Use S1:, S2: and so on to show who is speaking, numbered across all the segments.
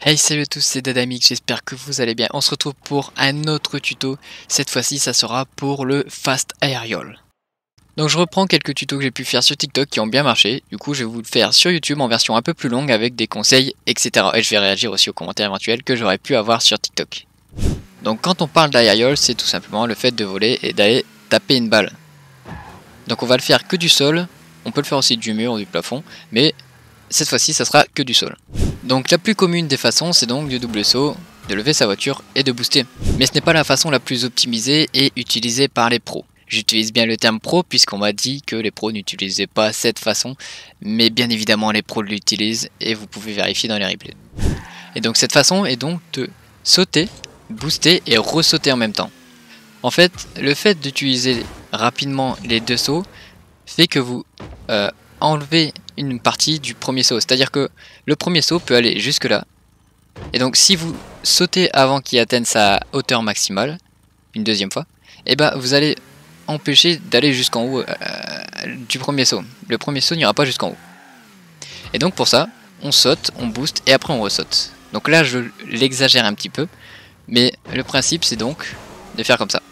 S1: Hey salut à tous c'est Dadamix, j'espère que vous allez bien. On se retrouve pour un autre tuto, cette fois-ci ça sera pour le Fast Aerial. Donc je reprends quelques tutos que j'ai pu faire sur TikTok qui ont bien marché, du coup je vais vous le faire sur YouTube en version un peu plus longue avec des conseils etc. Et je vais réagir aussi aux commentaires éventuels que j'aurais pu avoir sur TikTok. Donc quand on parle d'aerial c'est tout simplement le fait de voler et d'aller taper une balle. Donc on va le faire que du sol, on peut le faire aussi du mur ou du plafond, mais cette fois-ci ça sera que du sol. Donc la plus commune des façons c'est donc du double saut, de lever sa voiture et de booster. Mais ce n'est pas la façon la plus optimisée et utilisée par les pros. J'utilise bien le terme pro puisqu'on m'a dit que les pros n'utilisaient pas cette façon, mais bien évidemment les pros l'utilisent et vous pouvez vérifier dans les replays. Et donc cette façon est donc de sauter, booster et ressauter en même temps. En fait, le fait d'utiliser rapidement les deux sauts fait que vous euh, enlevez une partie du premier saut. C'est-à-dire que le premier saut peut aller jusque là. Et donc si vous sautez avant qu'il atteigne sa hauteur maximale, une deuxième fois, et eh ben vous allez empêcher d'aller jusqu'en haut euh, du premier saut. Le premier saut n'ira pas jusqu'en haut. Et donc pour ça, on saute, on booste et après on ressaute. Donc là je l'exagère un petit peu, mais le principe c'est donc de faire comme ça.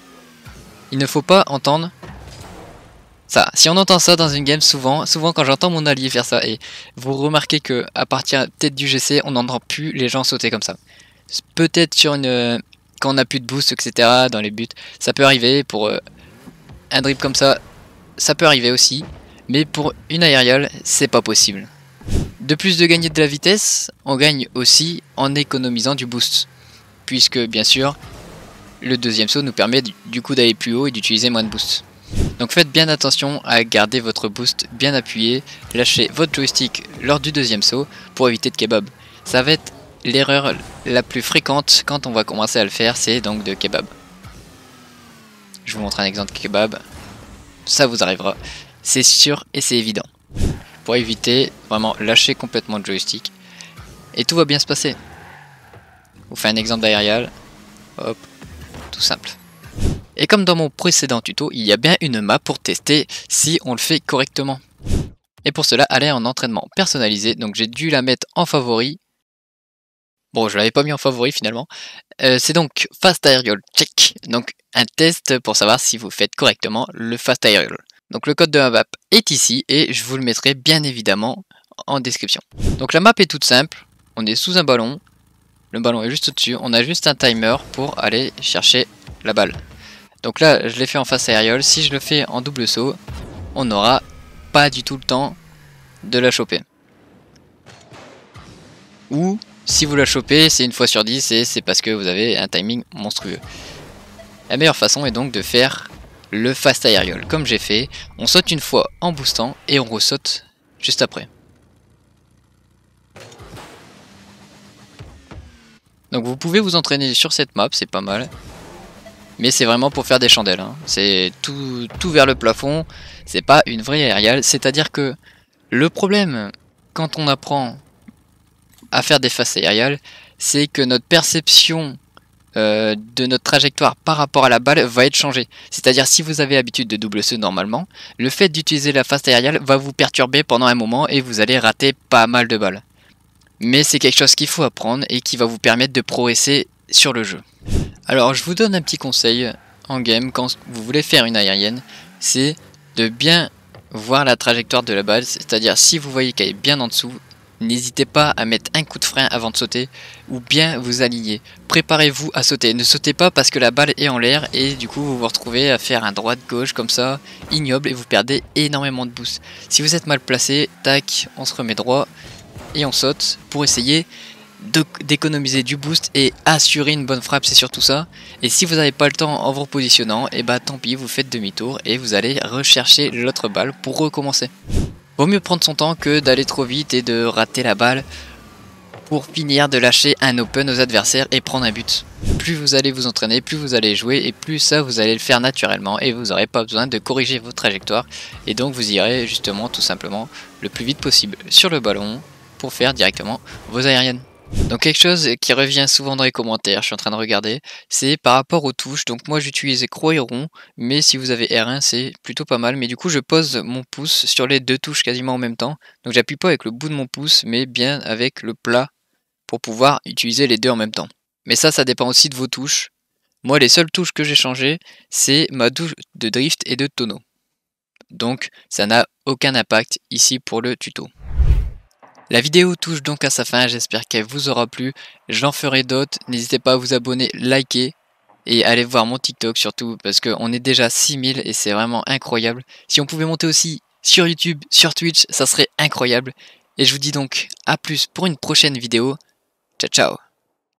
S1: Il ne faut pas entendre ça, si on entend ça dans une game souvent, souvent quand j'entends mon allié faire ça, et vous remarquez que à partir peut-être du GC, on n'entend plus les gens sauter comme ça. Peut-être sur une euh, quand on n'a plus de boost, etc. Dans les buts, ça peut arriver pour euh, un drip comme ça, ça peut arriver aussi. Mais pour une aériale, c'est pas possible. De plus de gagner de la vitesse, on gagne aussi en économisant du boost. Puisque bien sûr, le deuxième saut nous permet du coup d'aller plus haut et d'utiliser moins de boost. Donc faites bien attention à garder votre boost bien appuyé, lâchez votre joystick lors du deuxième saut pour éviter de kebab. Ça va être l'erreur la plus fréquente quand on va commencer à le faire, c'est donc de kebab. Je vous montre un exemple de kebab, ça vous arrivera, c'est sûr et c'est évident. Pour éviter, vraiment lâchez complètement le joystick et tout va bien se passer. vous faites un exemple d'aérial, hop, tout simple. Et comme dans mon précédent tuto, il y a bien une map pour tester si on le fait correctement. Et pour cela, aller en entraînement personnalisé, donc j'ai dû la mettre en favori. Bon, je l'avais pas mis en favori finalement. Euh, c'est donc Fast Aerial Check, donc un test pour savoir si vous faites correctement le Fast Aerial. Donc le code de la map est ici et je vous le mettrai bien évidemment en description. Donc la map est toute simple, on est sous un ballon, le ballon est juste au-dessus, on a juste un timer pour aller chercher la balle. Donc là, je l'ai fait en face aériole. Si je le fais en double saut, on n'aura pas du tout le temps de la choper. Ou si vous la chopez, c'est une fois sur dix et c'est parce que vous avez un timing monstrueux. La meilleure façon est donc de faire le fast aériole, comme j'ai fait. On saute une fois en boostant et on ressaute juste après. Donc vous pouvez vous entraîner sur cette map, c'est pas mal mais c'est vraiment pour faire des chandelles. Hein. C'est tout, tout vers le plafond, c'est pas une vraie aériale. C'est-à-dire que le problème, quand on apprend à faire des faces aériales, c'est que notre perception euh, de notre trajectoire par rapport à la balle va être changée. C'est-à-dire si vous avez habitude de double ce normalement, le fait d'utiliser la face aériale va vous perturber pendant un moment et vous allez rater pas mal de balles. Mais c'est quelque chose qu'il faut apprendre et qui va vous permettre de progresser sur le jeu. Alors je vous donne un petit conseil en game quand vous voulez faire une aérienne, c'est de bien voir la trajectoire de la balle, c'est-à-dire si vous voyez qu'elle est bien en dessous, n'hésitez pas à mettre un coup de frein avant de sauter ou bien vous aligner. Préparez-vous à sauter, ne sautez pas parce que la balle est en l'air et du coup vous vous retrouvez à faire un droit de gauche comme ça, ignoble et vous perdez énormément de boost. Si vous êtes mal placé, tac, on se remet droit et on saute pour essayer d'économiser du boost et assurer une bonne frappe, c'est surtout ça. Et si vous n'avez pas le temps en vous repositionnant, et eh bah ben, tant pis, vous faites demi-tour et vous allez rechercher l'autre balle pour recommencer. Vaut mieux prendre son temps que d'aller trop vite et de rater la balle pour finir de lâcher un open aux adversaires et prendre un but. Plus vous allez vous entraîner, plus vous allez jouer et plus ça vous allez le faire naturellement et vous n'aurez pas besoin de corriger vos trajectoires et donc vous irez justement tout simplement le plus vite possible sur le ballon pour faire directement vos aériennes. Donc quelque chose qui revient souvent dans les commentaires, je suis en train de regarder, c'est par rapport aux touches. Donc moi j'utilise croix et rond, mais si vous avez R1 c'est plutôt pas mal. Mais du coup je pose mon pouce sur les deux touches quasiment en même temps. Donc j'appuie pas avec le bout de mon pouce, mais bien avec le plat pour pouvoir utiliser les deux en même temps. Mais ça, ça dépend aussi de vos touches. Moi les seules touches que j'ai changées, c'est ma touche de drift et de tonneau. Donc ça n'a aucun impact ici pour le tuto. La vidéo touche donc à sa fin, j'espère qu'elle vous aura plu. J'en ferai d'autres, n'hésitez pas à vous abonner, liker et allez voir mon TikTok surtout parce qu'on est déjà 6000 et c'est vraiment incroyable. Si on pouvait monter aussi sur YouTube, sur Twitch, ça serait incroyable. Et je vous dis donc à plus pour une prochaine vidéo. Ciao ciao